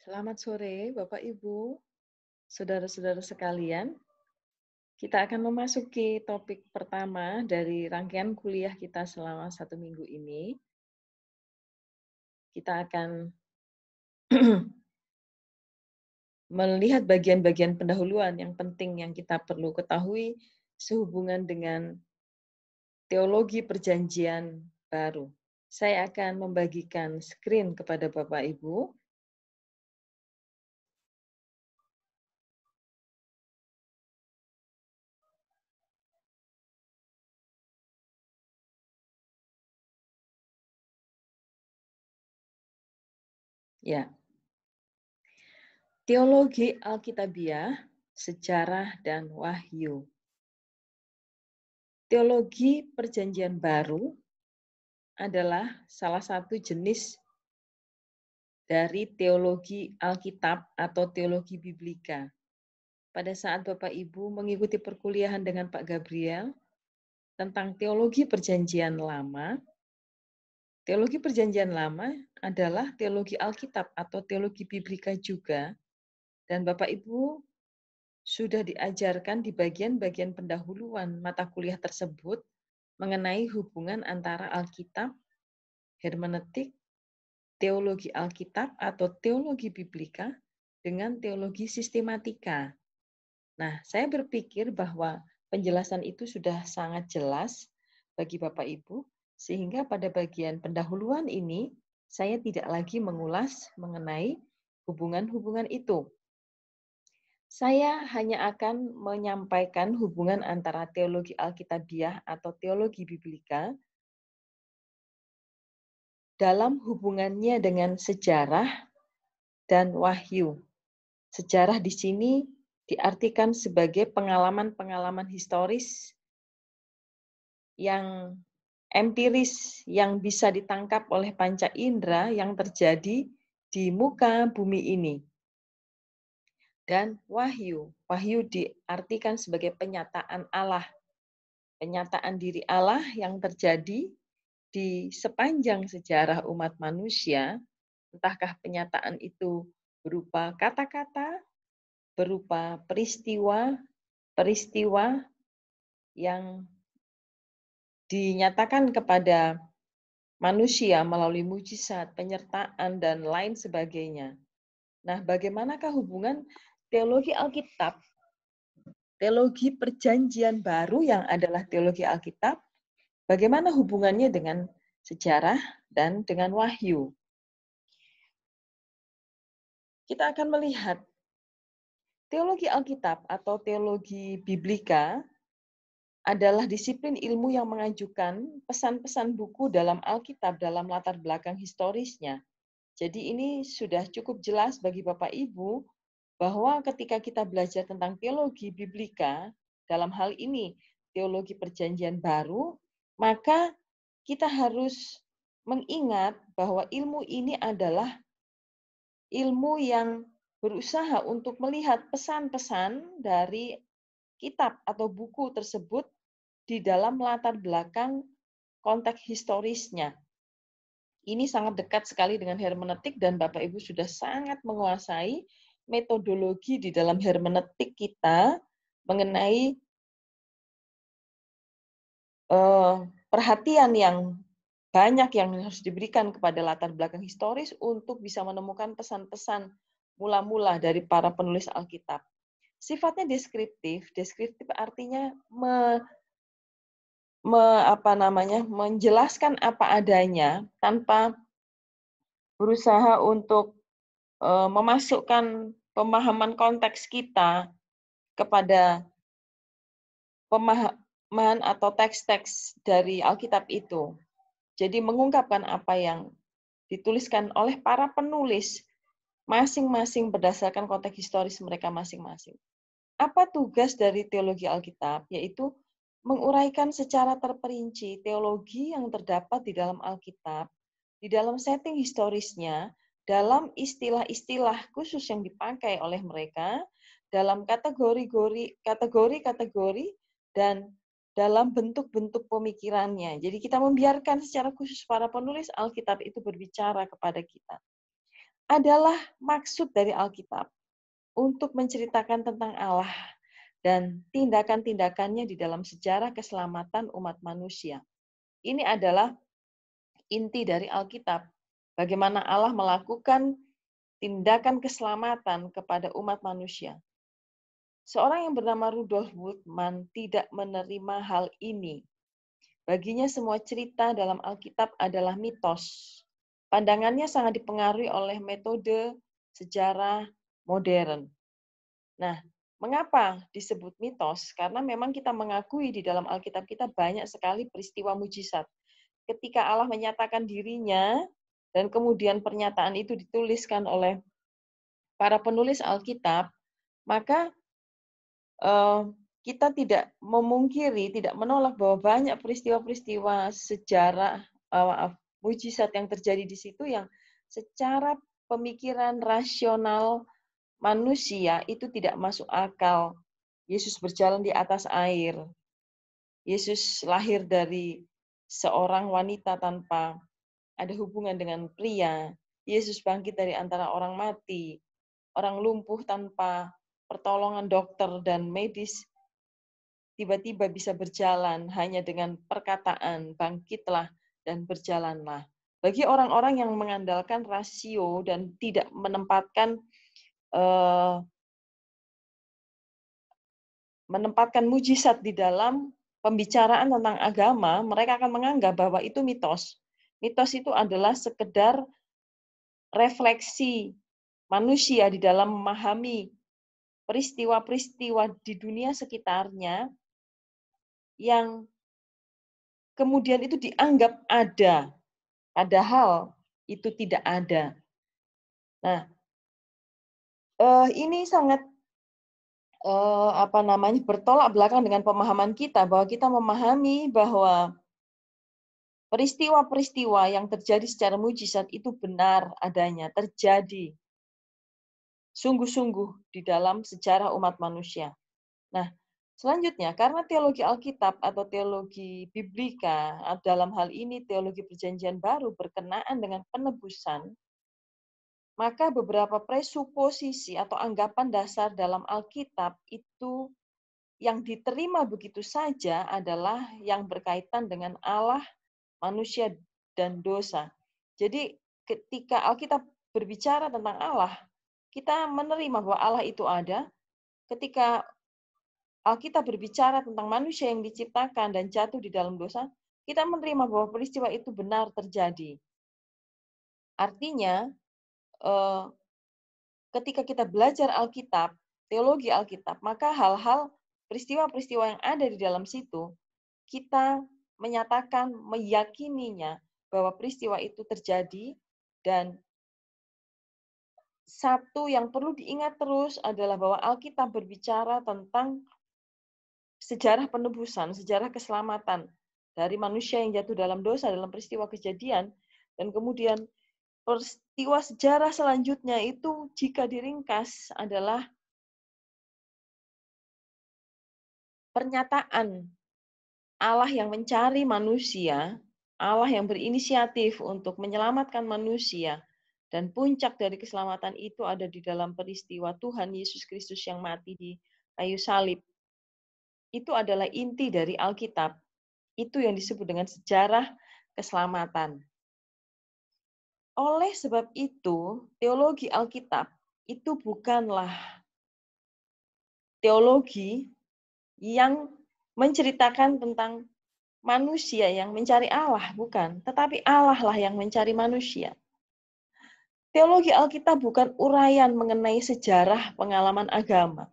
Selamat sore, Bapak Ibu, saudara-saudara sekalian. Kita akan memasuki topik pertama dari rangkaian kuliah kita selama satu minggu ini. Kita akan melihat bagian-bagian pendahuluan yang penting yang kita perlu ketahui sehubungan dengan teologi perjanjian baru. Saya akan membagikan screen kepada Bapak Ibu Ya. Teologi Alkitabiah, Sejarah dan Wahyu. Teologi Perjanjian Baru adalah salah satu jenis dari teologi Alkitab atau teologi biblika. Pada saat Bapak Ibu mengikuti perkuliahan dengan Pak Gabriel tentang teologi Perjanjian Lama, Teologi Perjanjian Lama adalah teologi Alkitab atau teologi biblika juga, dan Bapak Ibu sudah diajarkan di bagian-bagian pendahuluan mata kuliah tersebut mengenai hubungan antara Alkitab, hermeneutik, teologi Alkitab atau teologi biblika dengan teologi sistematika. Nah, saya berpikir bahwa penjelasan itu sudah sangat jelas bagi Bapak Ibu sehingga pada bagian pendahuluan ini, saya tidak lagi mengulas mengenai hubungan-hubungan itu. Saya hanya akan menyampaikan hubungan antara teologi Alkitabiah atau teologi Biblika dalam hubungannya dengan sejarah dan wahyu. Sejarah di sini diartikan sebagai pengalaman-pengalaman historis yang empiris yang bisa ditangkap oleh panca indera yang terjadi di muka bumi ini. Dan wahyu, wahyu diartikan sebagai penyataan Allah, penyataan diri Allah yang terjadi di sepanjang sejarah umat manusia, entahkah penyataan itu berupa kata-kata, berupa peristiwa, peristiwa yang dinyatakan kepada manusia melalui mujizat, penyertaan, dan lain sebagainya. Nah, bagaimanakah hubungan teologi Alkitab, teologi perjanjian baru yang adalah teologi Alkitab, bagaimana hubungannya dengan sejarah dan dengan wahyu? Kita akan melihat teologi Alkitab atau teologi biblika adalah disiplin ilmu yang mengajukan pesan-pesan buku dalam Alkitab dalam latar belakang historisnya. Jadi ini sudah cukup jelas bagi Bapak Ibu bahwa ketika kita belajar tentang teologi biblika, dalam hal ini teologi perjanjian baru, maka kita harus mengingat bahwa ilmu ini adalah ilmu yang berusaha untuk melihat pesan-pesan dari kitab atau buku tersebut di dalam latar belakang konteks historisnya. Ini sangat dekat sekali dengan hermeneutik dan Bapak Ibu sudah sangat menguasai metodologi di dalam hermeneutik kita mengenai eh, perhatian yang banyak yang harus diberikan kepada latar belakang historis untuk bisa menemukan pesan-pesan mula-mula dari para penulis Alkitab sifatnya deskriptif. Deskriptif artinya me, me, apa namanya menjelaskan apa adanya tanpa berusaha untuk uh, memasukkan pemahaman konteks kita kepada pemahaman atau teks-teks dari Alkitab itu. Jadi mengungkapkan apa yang dituliskan oleh para penulis masing-masing berdasarkan konteks historis mereka masing-masing apa tugas dari teologi Alkitab? Yaitu menguraikan secara terperinci teologi yang terdapat di dalam Alkitab, di dalam setting historisnya, dalam istilah-istilah khusus yang dipakai oleh mereka, dalam kategori-kategori kategori-kategori dan dalam bentuk-bentuk pemikirannya. Jadi kita membiarkan secara khusus para penulis Alkitab itu berbicara kepada kita. Adalah maksud dari Alkitab untuk menceritakan tentang Allah dan tindakan-tindakannya di dalam sejarah keselamatan umat manusia. Ini adalah inti dari Alkitab. Bagaimana Allah melakukan tindakan keselamatan kepada umat manusia. Seorang yang bernama Rudolf Woodman tidak menerima hal ini. Baginya semua cerita dalam Alkitab adalah mitos. Pandangannya sangat dipengaruhi oleh metode, sejarah, modern. Nah, mengapa disebut mitos? Karena memang kita mengakui di dalam Alkitab kita banyak sekali peristiwa mujizat. Ketika Allah menyatakan dirinya, dan kemudian pernyataan itu dituliskan oleh para penulis Alkitab, maka eh, kita tidak memungkiri, tidak menolak bahwa banyak peristiwa-peristiwa sejarah, eh, maaf, mujizat yang terjadi di situ yang secara pemikiran rasional manusia itu tidak masuk akal. Yesus berjalan di atas air. Yesus lahir dari seorang wanita tanpa ada hubungan dengan pria. Yesus bangkit dari antara orang mati, orang lumpuh tanpa pertolongan dokter dan medis tiba-tiba bisa berjalan hanya dengan perkataan bangkitlah dan berjalanlah. Bagi orang-orang yang mengandalkan rasio dan tidak menempatkan Eh, menempatkan mujizat di dalam pembicaraan tentang agama, mereka akan menganggap bahwa itu mitos. Mitos itu adalah sekedar refleksi manusia di dalam memahami peristiwa-peristiwa di dunia sekitarnya yang kemudian itu dianggap ada, padahal itu tidak ada. Nah, uh, ini sangat uh, apa namanya bertolak belakang dengan pemahaman kita bahwa kita memahami bahwa peristiwa-peristiwa yang terjadi secara mujizat itu benar adanya, terjadi sungguh-sungguh di dalam sejarah umat manusia. Nah, selanjutnya karena teologi Alkitab atau teologi biblika dalam hal ini teologi perjanjian baru berkenaan dengan penebusan maka beberapa presuposisi atau anggapan dasar dalam Alkitab itu yang diterima begitu saja adalah yang berkaitan dengan Allah, manusia, dan dosa. Jadi ketika Alkitab berbicara tentang Allah, kita menerima bahwa Allah itu ada. Ketika Alkitab berbicara tentang manusia yang diciptakan dan jatuh di dalam dosa, kita menerima bahwa peristiwa itu benar terjadi. Artinya, Eh, ketika kita belajar Alkitab, teologi Alkitab, maka hal-hal peristiwa-peristiwa yang ada di dalam situ, kita menyatakan, meyakininya bahwa peristiwa itu terjadi dan satu yang perlu diingat terus adalah bahwa Alkitab berbicara tentang sejarah penebusan, sejarah keselamatan dari manusia yang jatuh dalam dosa dalam peristiwa kejadian dan kemudian peristiwa sejarah selanjutnya itu jika diringkas adalah pernyataan Allah yang mencari manusia, Allah yang berinisiatif untuk menyelamatkan manusia, dan puncak dari keselamatan itu ada di dalam peristiwa Tuhan Yesus Kristus yang mati di kayu salib. Itu adalah inti dari Alkitab. Itu yang disebut dengan sejarah keselamatan. Oleh sebab itu, teologi Alkitab itu bukanlah teologi yang menceritakan tentang manusia yang mencari Allah, bukan, tetapi Allah lah yang mencari manusia. Teologi Alkitab bukan uraian mengenai sejarah pengalaman agama.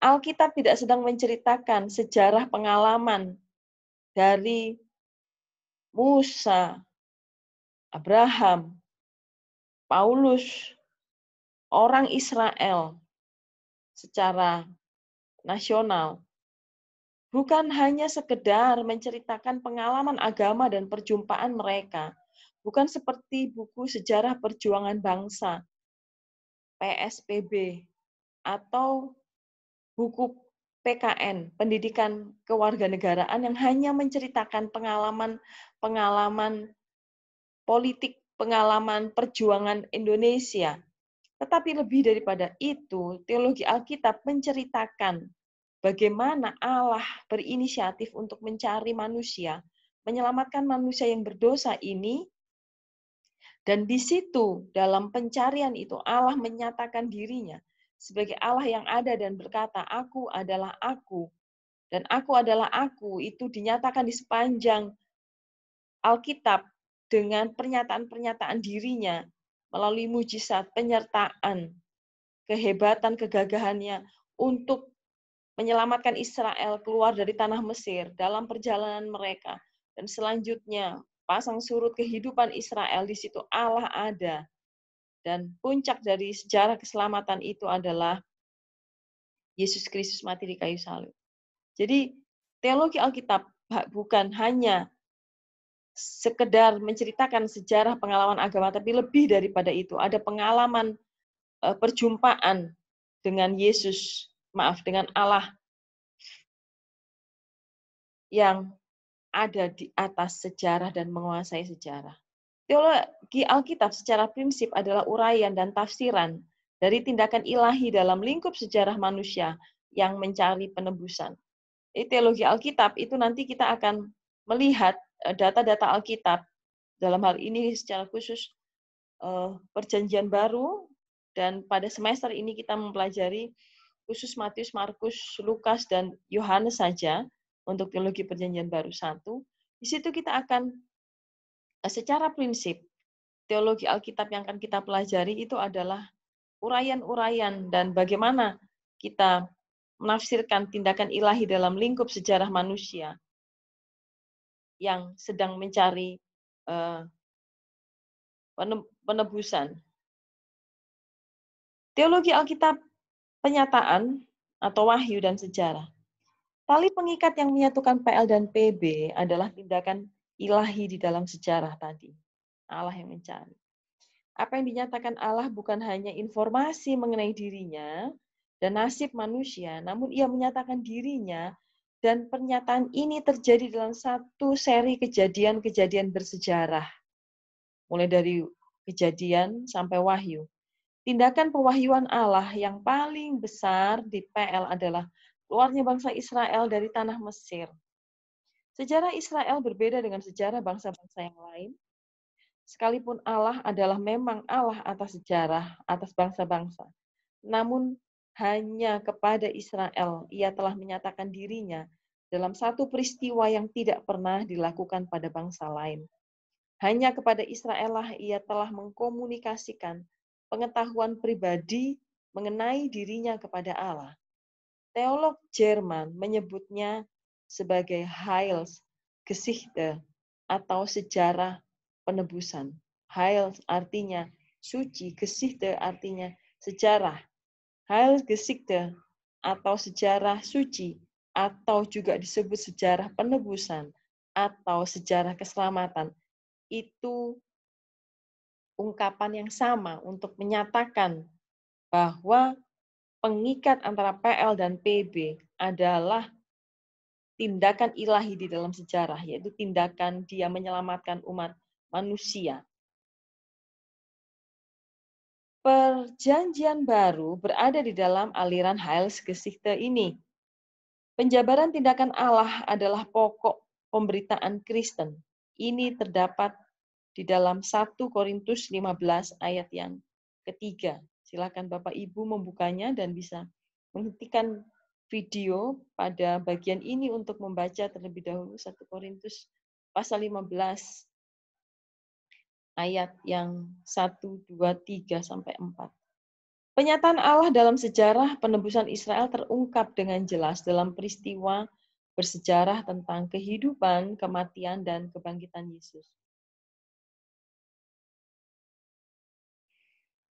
Alkitab tidak sedang menceritakan sejarah pengalaman dari Musa, Abraham, Paulus, orang Israel secara nasional bukan hanya sekedar menceritakan pengalaman agama dan perjumpaan mereka, bukan seperti buku sejarah perjuangan bangsa PSPB atau buku PKN, pendidikan kewarganegaraan yang hanya menceritakan pengalaman-pengalaman politik pengalaman perjuangan Indonesia. Tetapi lebih daripada itu, teologi Alkitab menceritakan bagaimana Allah berinisiatif untuk mencari manusia, menyelamatkan manusia yang berdosa ini, dan di situ dalam pencarian itu Allah menyatakan dirinya sebagai Allah yang ada dan berkata, aku adalah aku, dan aku adalah aku, itu dinyatakan di sepanjang Alkitab dengan pernyataan-pernyataan dirinya melalui mujizat, penyertaan, kehebatan, kegagahannya untuk menyelamatkan Israel keluar dari tanah Mesir dalam perjalanan mereka. Dan selanjutnya, pasang surut kehidupan Israel di situ Allah ada. Dan puncak dari sejarah keselamatan itu adalah Yesus Kristus mati di kayu salib. Jadi, teologi Alkitab bukan hanya sekedar menceritakan sejarah pengalaman agama, tapi lebih daripada itu ada pengalaman e, perjumpaan dengan Yesus, maaf dengan Allah yang ada di atas sejarah dan menguasai sejarah. Teologi Alkitab secara prinsip adalah uraian dan tafsiran dari tindakan ilahi dalam lingkup sejarah manusia yang mencari penebusan. Jadi teologi Alkitab itu nanti kita akan melihat Eh, data-data Alkitab, dalam hal ini secara khusus eh, perjanjian baru, dan pada semester ini kita mempelajari khusus Matius, Markus, Lukas, dan Yohanes saja untuk teologi perjanjian baru satu. Di situ kita akan eh, secara prinsip teologi Alkitab yang akan kita pelajari itu adalah uraian-uraian dan bagaimana kita menafsirkan tindakan ilahi dalam lingkup sejarah manusia yang sedang mencari eh, penebusan. Teologi Alkitab penyataan atau wahyu dan sejarah. Tali pengikat yang menyatukan PL dan PB adalah tindakan ilahi di dalam sejarah tadi. Allah yang mencari. Apa yang dinyatakan Allah bukan hanya informasi mengenai dirinya dan nasib manusia, namun ia menyatakan dirinya dan pernyataan ini terjadi dalam satu seri kejadian-kejadian bersejarah. Mulai dari kejadian sampai wahyu. Tindakan pewahyuan Allah yang paling besar di PL adalah keluarnya bangsa Israel dari tanah Mesir. Sejarah Israel berbeda dengan sejarah bangsa-bangsa yang lain. Sekalipun Allah adalah memang Allah atas sejarah, atas bangsa-bangsa. Namun hanya kepada Israel ia telah menyatakan dirinya dalam satu peristiwa yang tidak pernah dilakukan pada bangsa lain. Hanya kepada Israel lah ia telah mengkomunikasikan pengetahuan pribadi mengenai dirinya kepada Allah. Teolog Jerman menyebutnya sebagai Heils Gesichte atau sejarah penebusan. Heils artinya suci, Gesichte artinya sejarah Hal Heilgeschichte atau sejarah suci atau juga disebut sejarah penebusan atau sejarah keselamatan itu ungkapan yang sama untuk menyatakan bahwa pengikat antara PL dan PB adalah tindakan ilahi di dalam sejarah, yaitu tindakan dia menyelamatkan umat manusia perjanjian baru berada di dalam aliran Hail Gesichte ini. Penjabaran tindakan Allah adalah pokok pemberitaan Kristen. Ini terdapat di dalam 1 Korintus 15 ayat yang ketiga. Silakan Bapak Ibu membukanya dan bisa menghentikan video pada bagian ini untuk membaca terlebih dahulu 1 Korintus pasal 15 ayat yang 1, 2, 3, sampai 4. Penyataan Allah dalam sejarah penebusan Israel terungkap dengan jelas dalam peristiwa bersejarah tentang kehidupan, kematian, dan kebangkitan Yesus.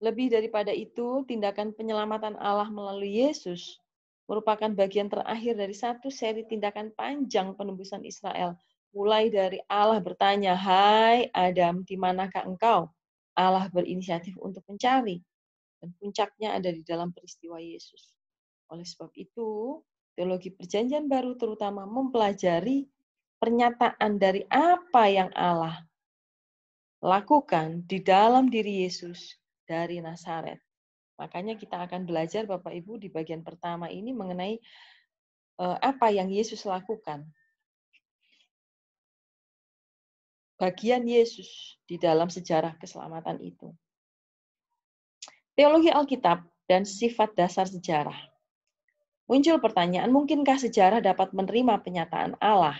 Lebih daripada itu, tindakan penyelamatan Allah melalui Yesus merupakan bagian terakhir dari satu seri tindakan panjang penebusan Israel – mulai dari Allah bertanya, "Hai Adam, di manakah engkau?" Allah berinisiatif untuk mencari dan puncaknya ada di dalam peristiwa Yesus. Oleh sebab itu, teologi perjanjian baru terutama mempelajari pernyataan dari apa yang Allah lakukan di dalam diri Yesus dari Nazaret. Makanya kita akan belajar Bapak Ibu di bagian pertama ini mengenai eh, apa yang Yesus lakukan bagian Yesus di dalam sejarah keselamatan itu. Teologi Alkitab dan sifat dasar sejarah. Muncul pertanyaan, mungkinkah sejarah dapat menerima penyataan Allah?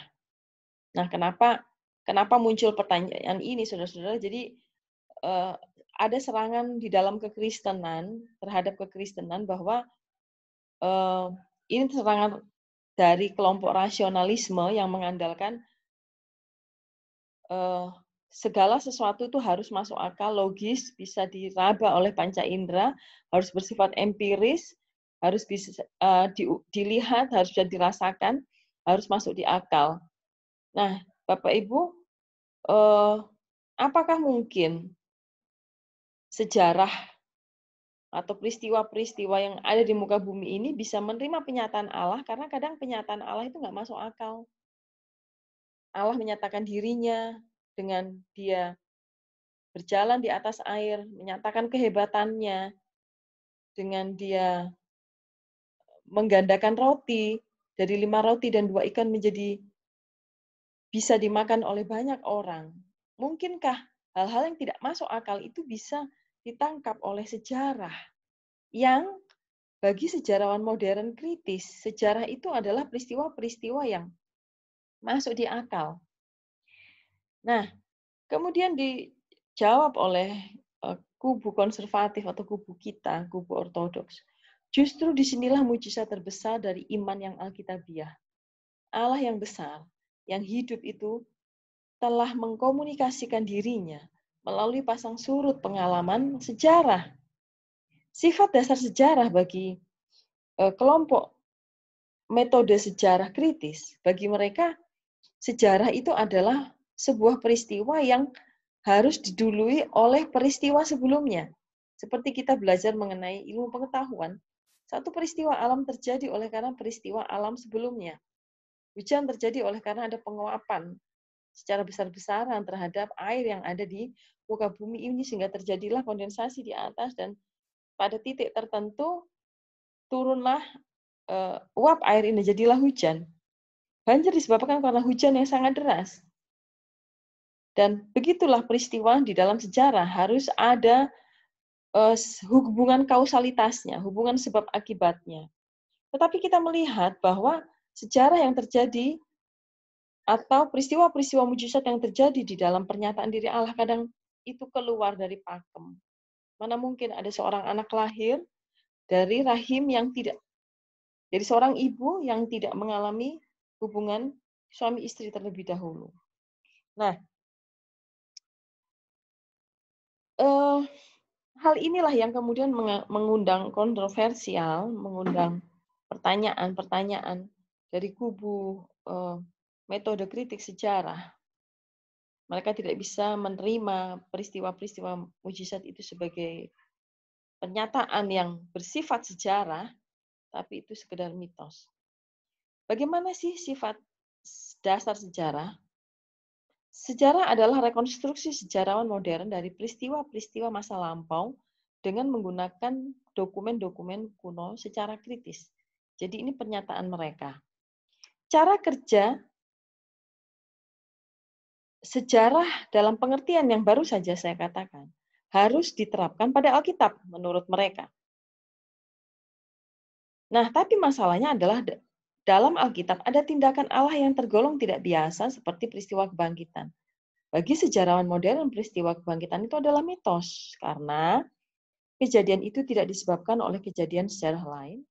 Nah, kenapa kenapa muncul pertanyaan ini, saudara-saudara? Jadi eh, ada serangan di dalam kekristenan terhadap kekristenan bahwa eh, ini serangan dari kelompok rasionalisme yang mengandalkan uh, segala sesuatu itu harus masuk akal, logis, bisa diraba oleh panca indera, harus bersifat empiris, harus bisa uh, di, dilihat, harus bisa dirasakan, harus masuk di akal. Nah, Bapak Ibu, uh, apakah mungkin sejarah atau peristiwa-peristiwa yang ada di muka bumi ini bisa menerima penyataan Allah karena kadang penyataan Allah itu nggak masuk akal. Allah menyatakan dirinya dengan dia berjalan di atas air, menyatakan kehebatannya dengan dia eh, menggandakan roti dari lima roti dan dua ikan menjadi bisa dimakan oleh banyak orang. Mungkinkah hal-hal yang tidak masuk akal itu bisa ditangkap oleh sejarah yang bagi sejarawan modern kritis, sejarah itu adalah peristiwa-peristiwa yang masuk di akal. Nah, kemudian dijawab oleh eh, kubu konservatif atau kubu kita, kubu ortodoks. Justru disinilah mujizat terbesar dari iman yang alkitabiah. Allah yang besar, yang hidup itu telah mengkomunikasikan dirinya melalui pasang surut pengalaman sejarah. Sifat dasar sejarah bagi eh, kelompok metode sejarah kritis, bagi mereka sejarah itu adalah sebuah peristiwa yang harus didului oleh peristiwa sebelumnya. Seperti kita belajar mengenai ilmu pengetahuan, satu peristiwa alam terjadi oleh karena peristiwa alam sebelumnya. Hujan terjadi oleh karena ada penguapan secara besar-besaran terhadap air yang ada di muka bumi ini sehingga terjadilah kondensasi di atas dan pada titik tertentu turunlah uh, uap air ini jadilah hujan. Banjir disebabkan karena hujan yang sangat deras. Dan begitulah peristiwa di dalam sejarah harus ada eh, hubungan kausalitasnya, hubungan sebab akibatnya. Tetapi kita melihat bahwa sejarah yang terjadi atau peristiwa-peristiwa mujizat yang terjadi di dalam pernyataan diri Allah kadang itu keluar dari pakem. Mana mungkin ada seorang anak lahir dari rahim yang tidak dari seorang ibu yang tidak mengalami hubungan suami istri terlebih dahulu. Nah, eh, hal inilah yang kemudian mengundang kontroversial, mengundang pertanyaan-pertanyaan dari kubu eh, metode kritik sejarah. Mereka tidak bisa menerima peristiwa-peristiwa mujizat itu sebagai pernyataan yang bersifat sejarah, tapi itu sekedar mitos. Bagaimana sih sifat dasar sejarah? Sejarah adalah rekonstruksi sejarawan modern dari peristiwa-peristiwa masa lampau dengan menggunakan dokumen-dokumen kuno secara kritis. Jadi ini pernyataan mereka. Cara kerja sejarah dalam pengertian yang baru saja saya katakan harus diterapkan pada Alkitab menurut mereka. Nah, tapi masalahnya adalah dalam Alkitab ada tindakan Allah yang tergolong tidak biasa seperti peristiwa kebangkitan. Bagi sejarawan modern, peristiwa kebangkitan itu adalah mitos karena kejadian itu tidak disebabkan oleh kejadian sejarah lain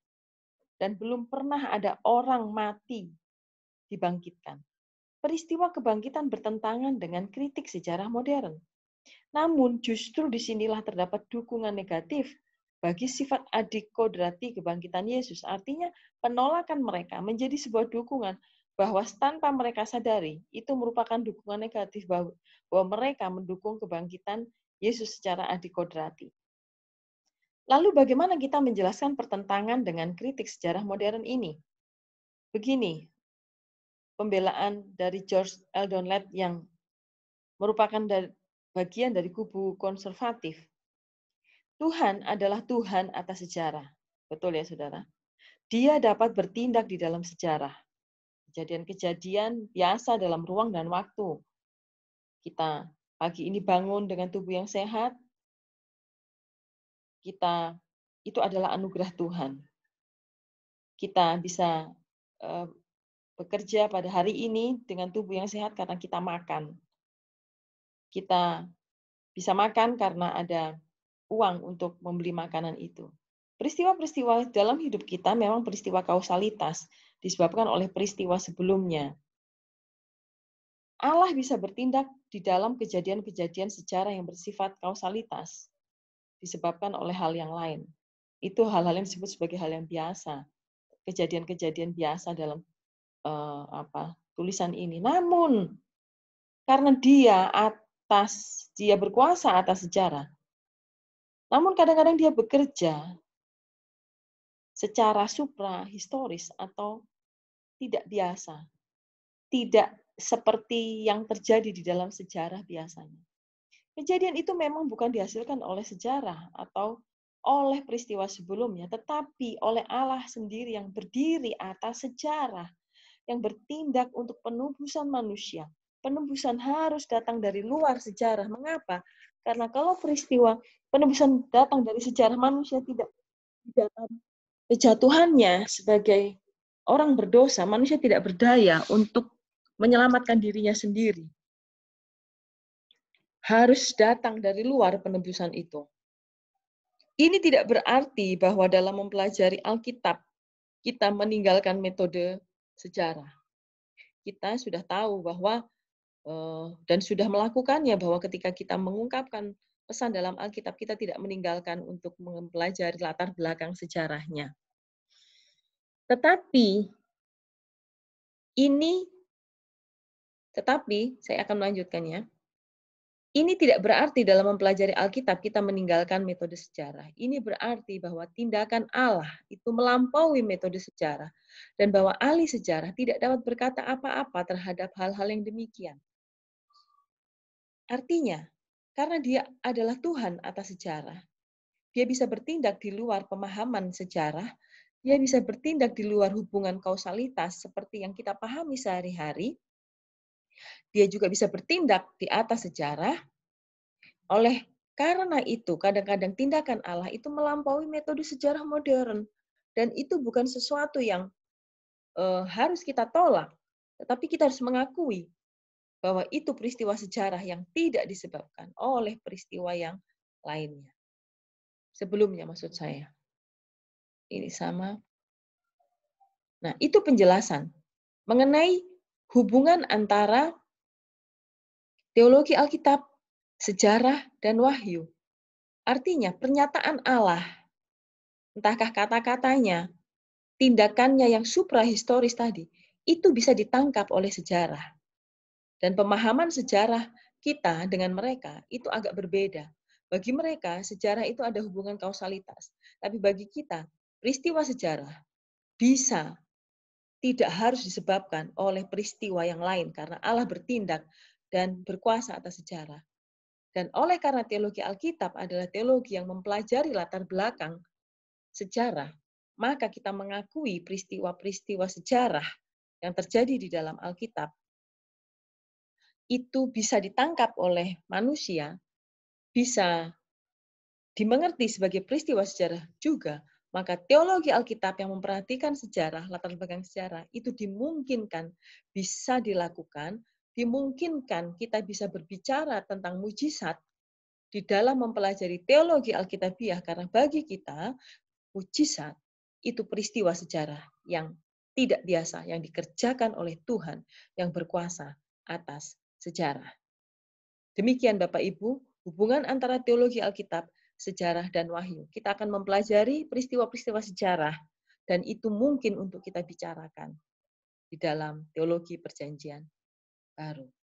dan belum pernah ada orang mati dibangkitkan. Peristiwa kebangkitan bertentangan dengan kritik sejarah modern. Namun justru disinilah terdapat dukungan negatif bagi sifat adikodrati kebangkitan Yesus. Artinya penolakan mereka menjadi sebuah dukungan bahwa tanpa mereka sadari itu merupakan dukungan negatif bahwa, mereka mendukung kebangkitan Yesus secara adikodrati. Lalu bagaimana kita menjelaskan pertentangan dengan kritik sejarah modern ini? Begini, pembelaan dari George Eldon Lett yang merupakan bagian dari kubu konservatif Tuhan adalah Tuhan atas sejarah. Betul ya, saudara? Dia dapat bertindak di dalam sejarah. Kejadian-kejadian biasa dalam ruang dan waktu. Kita pagi ini bangun dengan tubuh yang sehat. Kita itu adalah anugerah Tuhan. Kita bisa eh, bekerja pada hari ini dengan tubuh yang sehat karena kita makan. Kita bisa makan karena ada uang untuk membeli makanan itu. Peristiwa-peristiwa dalam hidup kita memang peristiwa kausalitas, disebabkan oleh peristiwa sebelumnya. Allah bisa bertindak di dalam kejadian-kejadian sejarah yang bersifat kausalitas, disebabkan oleh hal yang lain. Itu hal-hal yang disebut sebagai hal yang biasa, kejadian-kejadian biasa dalam uh, apa tulisan ini. Namun, karena dia atas, dia berkuasa atas sejarah, namun kadang-kadang dia bekerja secara supra historis atau tidak biasa. Tidak seperti yang terjadi di dalam sejarah biasanya. Kejadian itu memang bukan dihasilkan oleh sejarah atau oleh peristiwa sebelumnya, tetapi oleh Allah sendiri yang berdiri atas sejarah, yang bertindak untuk penebusan manusia. Penebusan harus datang dari luar sejarah. Mengapa? Karena kalau peristiwa penebusan datang dari sejarah manusia tidak di dalam kejatuhannya sebagai orang berdosa, manusia tidak berdaya untuk menyelamatkan dirinya sendiri. Harus datang dari luar penebusan itu. Ini tidak berarti bahwa dalam mempelajari Alkitab, kita meninggalkan metode sejarah. Kita sudah tahu bahwa Eh, dan sudah melakukannya bahwa ketika kita mengungkapkan pesan dalam Alkitab kita tidak meninggalkan untuk mempelajari latar belakang sejarahnya. Tetapi ini tetapi saya akan melanjutkannya. Ini tidak berarti dalam mempelajari Alkitab kita meninggalkan metode sejarah. Ini berarti bahwa tindakan Allah itu melampaui metode sejarah dan bahwa ahli sejarah tidak dapat berkata apa-apa terhadap hal-hal yang demikian. Artinya, karena dia adalah Tuhan atas sejarah, dia bisa bertindak di luar pemahaman sejarah, dia bisa bertindak di luar hubungan kausalitas seperti yang kita pahami sehari-hari, dia juga bisa bertindak di atas sejarah. Oleh karena itu, kadang-kadang tindakan Allah itu melampaui metode sejarah modern. Dan itu bukan sesuatu yang e, harus kita tolak, tetapi kita harus mengakui bahwa itu peristiwa sejarah yang tidak disebabkan oleh peristiwa yang lainnya. Sebelumnya maksud saya. Ini sama. Nah, itu penjelasan mengenai hubungan antara teologi Alkitab, sejarah, dan wahyu. Artinya, pernyataan Allah, entahkah kata-katanya, tindakannya yang suprahistoris tadi, itu bisa ditangkap oleh sejarah dan pemahaman sejarah kita dengan mereka itu agak berbeda. Bagi mereka, sejarah itu ada hubungan kausalitas. Tapi bagi kita, peristiwa sejarah bisa tidak harus disebabkan oleh peristiwa yang lain karena Allah bertindak dan berkuasa atas sejarah. Dan oleh karena teologi Alkitab adalah teologi yang mempelajari latar belakang sejarah, maka kita mengakui peristiwa-peristiwa sejarah yang terjadi di dalam Alkitab itu bisa ditangkap oleh manusia, bisa dimengerti sebagai peristiwa sejarah juga, maka teologi Alkitab yang memperhatikan sejarah, latar belakang sejarah, itu dimungkinkan bisa dilakukan, dimungkinkan kita bisa berbicara tentang mujizat di dalam mempelajari teologi Alkitabiah, karena bagi kita, mujizat itu peristiwa sejarah yang tidak biasa, yang dikerjakan oleh Tuhan yang berkuasa atas sejarah. Demikian Bapak Ibu, hubungan antara teologi Alkitab, sejarah, dan wahyu. Kita akan mempelajari peristiwa-peristiwa sejarah, dan itu mungkin untuk kita bicarakan di dalam teologi perjanjian baru.